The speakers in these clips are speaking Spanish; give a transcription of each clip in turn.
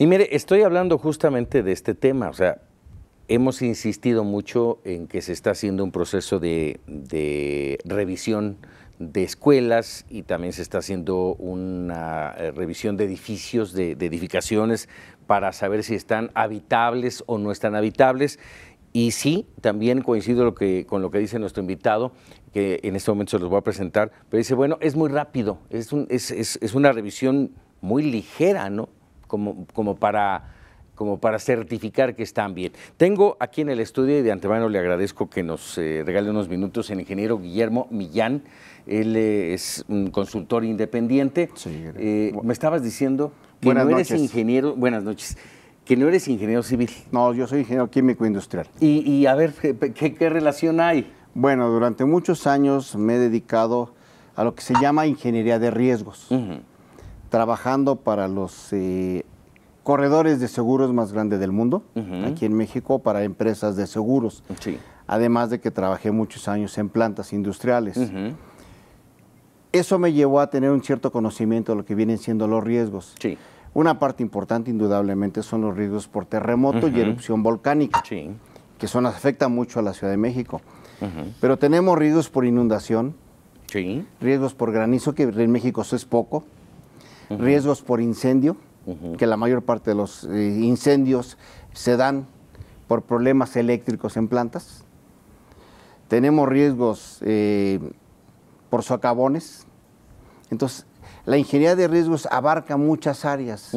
Y mire, estoy hablando justamente de este tema, o sea, hemos insistido mucho en que se está haciendo un proceso de, revisión de escuelas y también se está haciendo una eh, revisión de edificios, de, edificaciones, para saber si están habitables o no están habitables. Y sí, también coincido con lo que dice nuestro invitado, que en este momento se los voy a presentar, pero dice, bueno, es muy rápido, es, es, es una revisión muy ligera, ¿no? como, para como para certificar que están bien. Tengo aquí en el estudio, y de antemano le agradezco que nos eh, regale unos minutos, el ingeniero Guillermo Millán. Él eh, es un consultor independiente. Sí, eh, me estabas diciendo que no eres ingeniero. Buenas noches. Que no eres ingeniero civil. No, yo soy ingeniero químico industrial. Y, a ver, ¿qué, relación hay? Bueno, durante muchos años me he dedicado a lo que se llama ingeniería de riesgos trabajando para los eh, corredores de seguros más grandes del mundo, aquí en México, para empresas de seguros. Además de que trabajé muchos años en plantas industriales. Eso me llevó a tener un cierto conocimiento de lo que vienen siendo los riesgos. Una parte importante, indudablemente, son los riesgos por terremoto y erupción volcánica, que son afecta mucho a la Ciudad de México. Pero tenemos riesgos por inundación, riesgos por granizo, que en México eso es poco, riesgos por incendio, que la mayor parte de los eh, incendios se dan por problemas eléctricos en plantas. Tenemos riesgos eh, por socavones. Entonces, la ingeniería de riesgos abarca muchas áreas.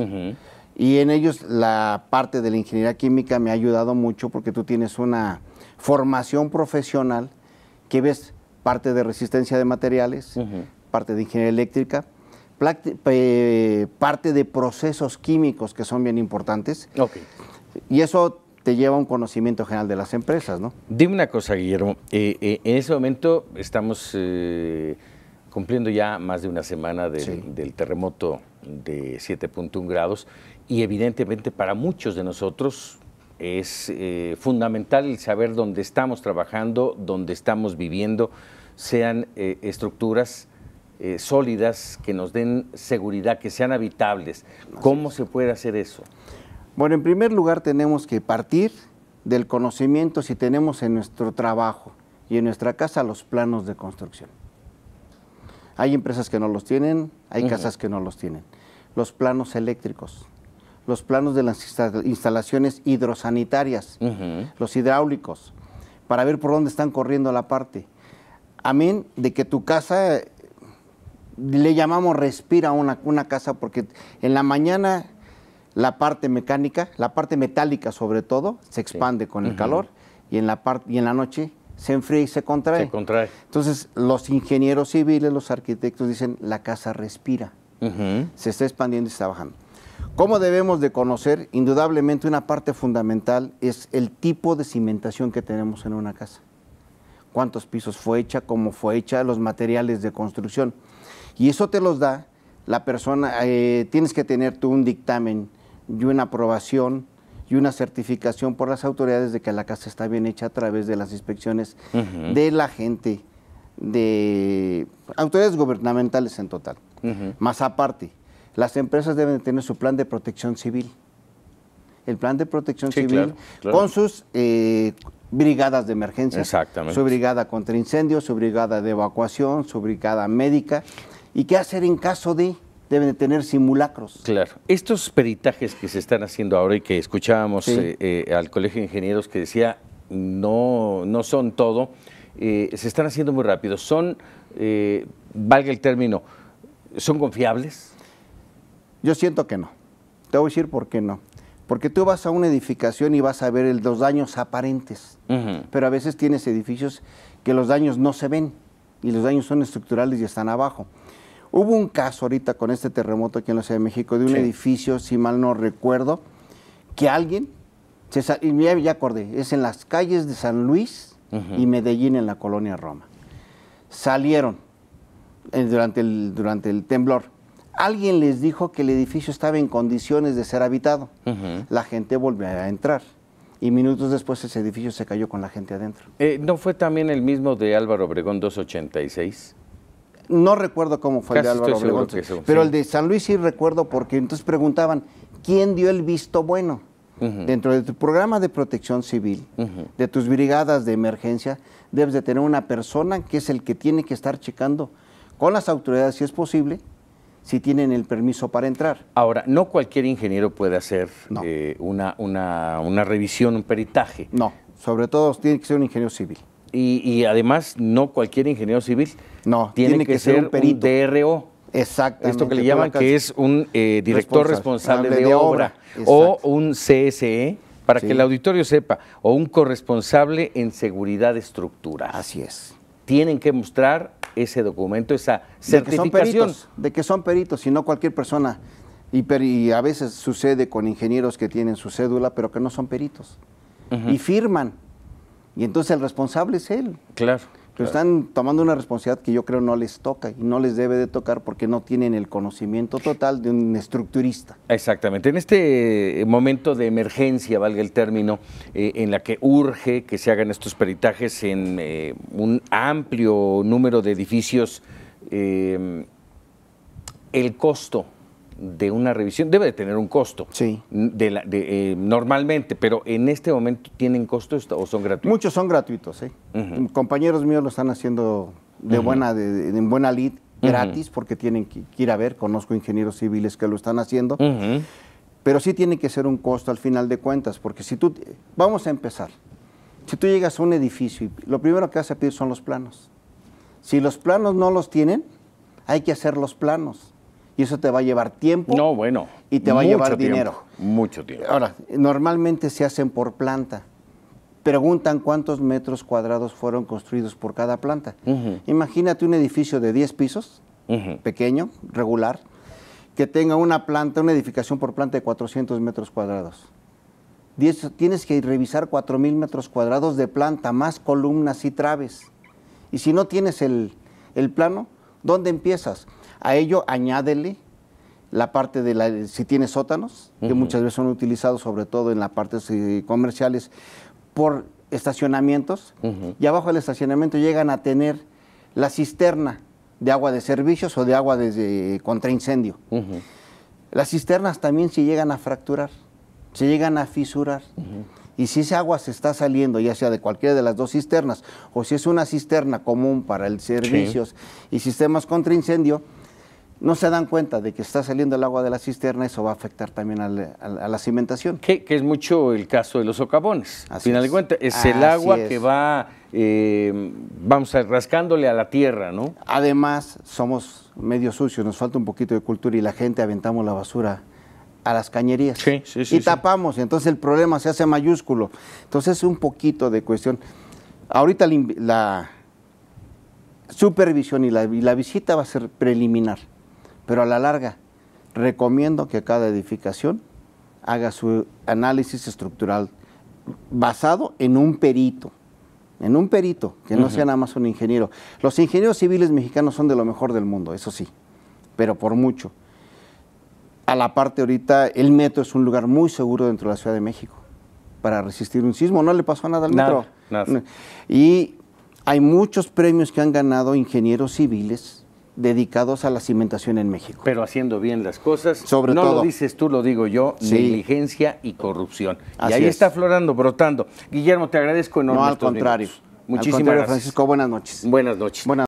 Y en ellos la parte de la ingeniería química me ha ayudado mucho porque tú tienes una formación profesional que ves parte de resistencia de materiales, parte de ingeniería eléctrica, eh, parte de procesos químicos que son bien importantes. Y eso te lleva a un conocimiento general de las empresas, ¿no? Dime una cosa, Guillermo. Eh, eh, en ese momento estamos cumpliendo ya más de una semana del, del terremoto de 7.1 grados y evidentemente para muchos de nosotros es fundamental el saber dónde estamos trabajando, dónde estamos viviendo, sean estructuras eh, sólidas que nos den seguridad, que sean habitables. ¿Cómo se puede hacer eso? Bueno, en primer lugar tenemos que partir del conocimiento si tenemos en nuestro trabajo y en nuestra casa los planos de construcción. Hay empresas que no los tienen, hay casas que no los tienen. Los planos eléctricos, los planos de las instalaciones hidrosanitarias, los hidráulicos, para ver por dónde están corriendo la parte. Amén de que tu casa le llamamos respira una, una casa porque en la mañana la parte mecánica, la parte metálica sobre todo, se expande con el calor y en, la y en la noche se enfría y se contrae. Se contrae. Entonces los ingenieros civiles, los arquitectos dicen la casa respira, se está expandiendo y se está bajando. ¿Cómo debemos de conocer? Indudablemente una parte fundamental es el tipo de cimentación que tenemos en una casa. ¿Cuántos pisos fue hecha? ¿Cómo fue hecha? Los materiales de construcción. Y eso te los da la persona, eh, tienes que tener tú un dictamen y una aprobación y una certificación por las autoridades de que la casa está bien hecha a través de las inspecciones de la gente, de autoridades gubernamentales en total. Más aparte, las empresas deben tener su plan de protección civil. El plan de protección civil con sus eh, brigadas de emergencia. Exactamente. Su brigada contra incendios, su brigada de evacuación, su brigada médica. ¿Y qué hacer en caso de? Deben de tener simulacros. Claro. Estos peritajes que se están haciendo ahora y que escuchábamos eh, eh, al Colegio de Ingenieros que decía no, no son todo, eh, se están haciendo muy rápido. Son, valga el término, ¿son confiables? Yo siento que no. Te voy a decir por qué no. Porque tú vas a una edificación y vas a ver los daños aparentes, pero a veces tienes edificios que los daños no se ven y los daños son estructurales y están abajo. Hubo un caso ahorita con este terremoto aquí en la Ciudad de México de un edificio, si mal no recuerdo, que alguien, y ya, acordé, es en las calles de San Luis y Medellín en la colonia Roma. Salieron eh, durante, el, durante el temblor alguien les dijo que el edificio estaba en condiciones de ser habitado. La gente volvió a entrar. Y minutos después ese edificio se cayó con la gente adentro. Eh, ¿No fue también el mismo de Álvaro Obregón 286? No recuerdo cómo fue el de Álvaro Obregón. pero el de San Luis sí recuerdo porque entonces preguntaban, ¿quién dio el visto bueno? Dentro de tu programa de protección civil, de tus brigadas de emergencia, debes de tener una persona que es el que tiene que estar checando con las autoridades si es posible si tienen el permiso para entrar. Ahora, no cualquier ingeniero puede hacer eh, una, una, revisión, un peritaje. No, sobre todo tiene que ser un ingeniero civil. Y, además, no cualquier ingeniero civil no, tiene, que, ser un, perito. un DRO. Exactamente. Esto que le llaman que es un eh, director responsable, de, obra, o un CSE, para que el auditorio sepa, o un corresponsable en seguridad de estructura. Así es. Tienen que mostrar ese documento, esa certificación. De que son peritos, de y no cualquier persona. Y, a veces sucede con ingenieros que tienen su cédula, pero que no son peritos. Y firman. Y entonces el responsable es él. Claro están tomando una responsabilidad que yo creo no les toca y no les debe de tocar porque no tienen el conocimiento total de un estructurista. Exactamente. En este eh, momento de emergencia, valga el término, eh, en la que urge que se hagan estos peritajes en eh, un amplio número de edificios, el costo de una revisión debe de tener un costo. Sí. De la, eh, normalmente, pero en este momento tienen costo o son gratuitos. Muchos son gratuitos, ¿eh? Compañeros míos lo están haciendo de buena, en buena lid, gratis, porque tienen que, ir a ver. Conozco ingenieros civiles que lo están haciendo. Pero sí tiene que ser un costo al final de cuentas, porque si tú. Vamos a empezar. Si tú llegas a un edificio y lo primero que vas a pedir son los planos. Si los planos no los tienen, hay que hacer los planos y eso te va a llevar tiempo. No, bueno. Y te va a llevar dinero. Mucho tiempo. Ahora, normalmente se hacen por planta. Preguntan cuántos metros cuadrados fueron construidos por cada planta. Imagínate un edificio de 10 pisos, pequeño, regular, que tenga una planta, una edificación por planta de 400 metros cuadrados. tienes que revisar 4.000 metros cuadrados de planta, más columnas y traves. Y si no tienes el, el plano, ¿dónde empiezas? A ello añádele la parte de la, si tiene sótanos, que muchas veces son utilizados sobre todo en las partes comerciales por estacionamientos, y abajo del estacionamiento llegan a tener la cisterna de agua de servicios o de agua de, contra incendio. Las cisternas también se llegan a fracturar, se llegan a fisurar. Y si ese agua se está saliendo, ya sea de cualquiera de las dos cisternas, o si es una cisterna común para el servicios y sistemas contra incendio, no se dan cuenta de que está saliendo el agua de la cisterna, eso va a afectar también a la, cimentación. Que, es mucho el caso de los socavones. Al final de cuentas, es el agua que va, eh, vamos a, rascándole a la tierra, ¿no? Además, somos medio sucios, nos falta un poquito de cultura y la gente aventamos la basura a las cañerías. Sí, sí, sí, y tapamos, entonces el problema se hace mayúsculo. Entonces, es un poquito de cuestión. Ahorita la, supervisión y la visita va a ser preliminar pero a la larga, recomiendo que cada edificación haga su análisis estructural basado en un perito, en un perito, que no sea nada más un ingeniero. Los ingenieros civiles mexicanos son de lo mejor del mundo, eso sí, pero por mucho. A la parte ahorita, el metro es un lugar muy seguro dentro de la Ciudad de México para resistir un sismo, no le pasó nada al metro. Y hay muchos premios que han ganado ingenieros civiles dedicados a la cimentación en México. Pero haciendo bien las cosas. no lo dices tú, lo digo yo, negligencia y corrupción. y ahí está florando, brotando. Guillermo, te agradezco enormemente. No, al contrario. Muchísimas gracias. Francisco, buenas noches. Buenas noches.